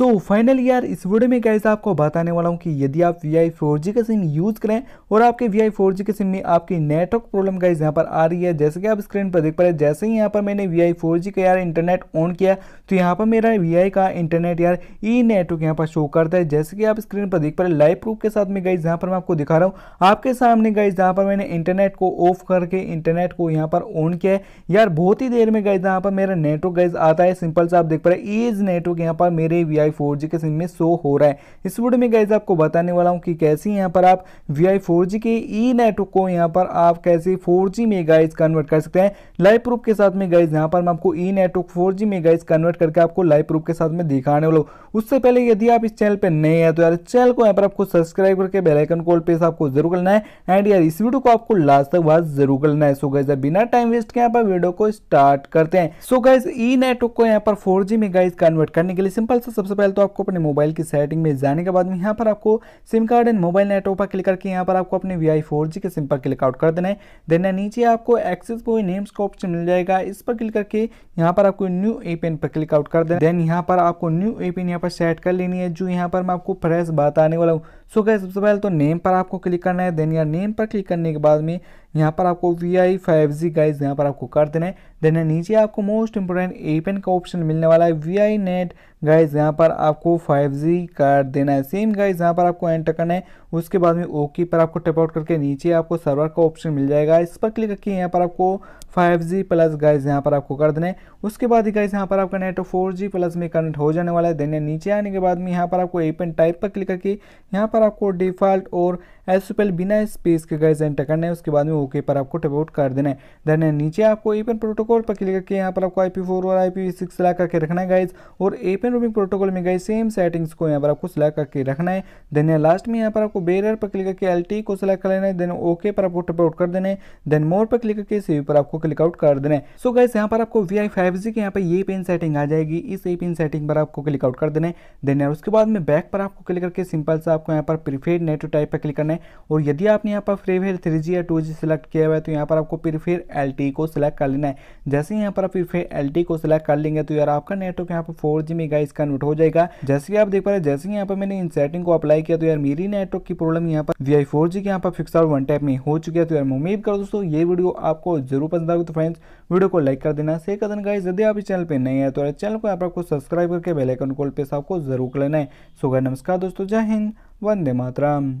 so final यार इस video में कैसे आपको बताने वाला हूँ कि यदि आप वी आई फोर जी का सिम यूज़ करें और आपके वी आई फोर जी के सिम में आपकी नेटवर्क प्रॉब्लम गाइस यहाँ पर आ रही है जैसे कि आप स्क्रीन पर देख पा रहे हैं जैसे ही यहाँ पर मैंने वी आई फोर जी का यार इंटरनेट ऑन किया तो यहाँ पर मेरा वी आई का इंटरनेट यार ई नेटवर्क यहाँ पर शो करता है जैसे कि आप स्क्रीन पर देख पा रहे लाइव प्रूफ के साथ में गाइज यहाँ पर मैं आपको दिखा रहा हूँ आपके सामने गाइज यहाँ पर मैंने इंटरनेट को ऑफ करके इंटरनेट को यहाँ पर ऑन किया है यार बहुत ही देर में गाइज यहाँ पर मेरा नेटवर्क गाइज आता है सिंपल से आप देख पा रहे ईज नेटवर्क यहाँ पर मेरे वी वाई फोर जी के सिम में शो हो रहा है इस वीडियो में गैस आपको बताने वाला हूँ कि कैसे यहाँ पर आप वी आई फोर जी के ई e नेटवर्क को यहाँ पर आप कैसे फोर जी में गाइज कन्वर्ट कर सकते हैं लाइव प्रूफ के साथ में गाइज यहाँ पर मैं आपको ई नेटवर्क फोर जी में गाइज कन्वर्ट करके आपको लाइव प्रूफ के साथ में दिखाने वाला हूँ उससे पहले यदि आप इस चैनल पर नए हैं तो यार चैनल को यहाँ पर आपको सब्सक्राइब करके बेलाइकन कॉल प्रेस आपको जरूर करना है एंड यार इस वीडियो को आपको लास्ट तक बात जरूर करना है सो गैस बिना टाइम वेस्ट के यहाँ पर वीडियो को स्टार्ट करते हैं सो गैस ई नेटवर्क को यहाँ पर फोर में गाइज कन्वर्ट करने के लिए सिंपल सा सबसे सबसे पहले तो आपको अपने मोबाइल की सेटिंग में जाने के बाद में यहाँ पर आपको SIM card and mobile network पर क्लिक करके यहाँ पर आपको अपने वी आई फोर जी के सिम पर क्लिक आउट कर देना है देन नीचे आपको एक्सेस बॉय नेम्स का ऑप्शन मिल जाएगा इस पर क्लिक करके यहाँ पर आपको न्यू ए पेन पर क्लिक आउट कर देना देन यहाँ पर आपको न्यू ए पेन यहाँ पर सेट कर लेनी है जो यहाँ पर मैं आपको फ्रेश बताने वाला हूँ सो गए सबसे पहले तो नेम पर आपको क्लिक करना है देन यहाँ नेम पर क्लिक करने के बाद में यहाँ पर आपको V I five G guys यहाँ पर आपको कर देना है देन नीचे आपको मोस्ट इंपोर्टेंट ए पेन का ऑप्शन मिलने वाला है वी आई नेट गाइज यहाँ पर आपको 5G कार्ड देना है सेम गाइज यहाँ पर आपको एंटर करना है उसके बाद में ओके पर आपको टेप आउट करके नीचे आपको सर्वर का ऑप्शन मिल जाएगा इस पर क्लिक करके यहाँ पर आपको 5G प्लस गाइज यहाँ पर आपको कर देना है उसके बाद ही गाइज यहाँ पर आपका नेट फोर जी प्लस में कनेक्ट हो जाने वाला है देने नीचे आने के बाद में यहाँ पर आपको एपन टाइप पर क्लिक करके यहाँ पर आपको डिफॉल्ट और से पहले बिना स्पेस के गैस एंटर करना है उसके बाद में ओके पर आपको टेपआउट कर देना है देन नीचे आपको एपन प्रोटोकॉल पर क्लिक करके यहाँ पर आपको आई पी फोर और आई पी सिक्स सिला करके रखना है गाइज और एपन रूमिंग प्रोटोकॉल में गाइज सेम सेटिंग्स को यहाँ पर आपको सिलेक्ट करके रखना है देन लास्ट में यहाँ पर आपको बेरर पर क्लिक करके एल टी को सिलेक्ट कर लेना है देन ओके पर आपको टेपआउट कर देना है देन मोर पर क्लिक करके सेव पर आपको क्लिकआउट कर देना है सो गाइज यहाँ पर आपको वी आई फाइव जी के यहाँ पर ये पेन सेटिंग आ जाएगी इस ए पेन सेटिंग पर आपको क्लिकआउट कर देना है देन उसके बाद में बैक पर आपको क्लिक करके सिंपल से आपको यहाँ पर प्रीफेड नेट टाइप पर क्लिक करना है और यदि आपने यहाँ पर फिर थ्री जी या टू जी सेलेक्ट किया हुआ है तो यहाँ पर आपको फिर फिर एल टी e को सिलेक्ट कर लेना है जैसे यहाँ पर आप फिर फिर एल टी e को सिलेक्ट कर लेंगे तो यार आपका नेटवर्क यहाँ पर फोर जी मेगा गाइस कन्वर्ट हो जाएगा जैसे कि आप देख पा रहे जैसे यहाँ पर मैंने इन सेटिंग को अप्लाई किया तो यार मेरी नेटवर्क की प्रॉब्लम यहाँ पर वी आई फोर जी के यहाँ पर फिक्स और वन टाइप में हो चुकी है तो यार उम्मीद करो दोस्तों ये वीडियो आपको जरूर पसंद आएगी तो फ्रेंड्स वीडियो को लाइक कर देना शेयर कर देना गाइज यदि आप इस चैनल पर नए हैं तो यार चैनल को आप आपको सब्सक्राइब करके बेलाइकन कॉल पे आपको जरूर लेना है सो नमस्कार दोस्तों जय हिंद वंदे मातरम